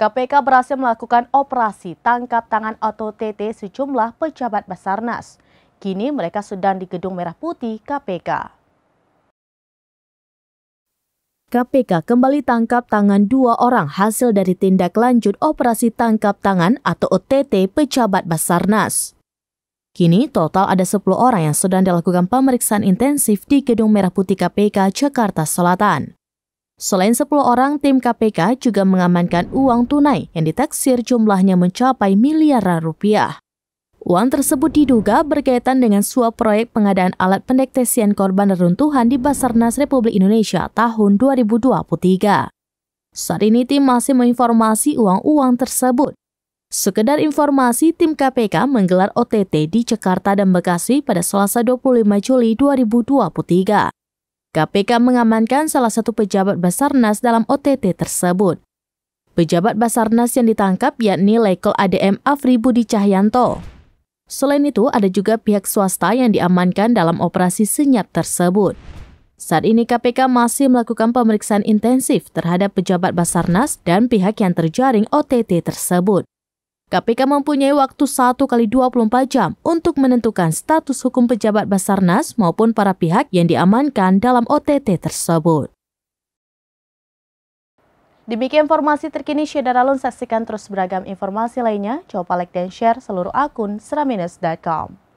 KPK berhasil melakukan operasi tangkap tangan atau TT sejumlah pejabat Basarnas. Kini mereka sedang di Gedung Merah Putih KPK. KPK kembali tangkap tangan dua orang hasil dari tindak lanjut operasi tangkap tangan atau OTT pejabat Basarnas. Kini total ada 10 orang yang sedang dilakukan pemeriksaan intensif di Gedung Merah Putih KPK Jakarta Selatan. Selain 10 orang, tim KPK juga mengamankan uang tunai yang ditaksir jumlahnya mencapai miliaran rupiah. Uang tersebut diduga berkaitan dengan suap proyek pengadaan alat pendektesian korban reruntuhan di Basarnas Republik Indonesia tahun 2023. Saat ini tim masih menginformasi uang-uang tersebut. Sekedar informasi, tim KPK menggelar OTT di Jakarta dan Bekasi pada Selasa 25 Juli 2023. KPK mengamankan salah satu pejabat Basarnas dalam OTT tersebut. Pejabat Basarnas yang ditangkap yakni Lekol ADM Afri Budi Cahyanto. Selain itu, ada juga pihak swasta yang diamankan dalam operasi senyap tersebut. Saat ini KPK masih melakukan pemeriksaan intensif terhadap pejabat Basarnas dan pihak yang terjaring OTT tersebut. KPK mempunyai waktu 1 kali 24 jam untuk menentukan status hukum pejabat Basarnas maupun para pihak yang diamankan dalam OTT tersebut. Demikian informasi terkini Syedaralun saksikan terus beragam informasi lainnya. Coba like dan share seluruh akun seraminus.com.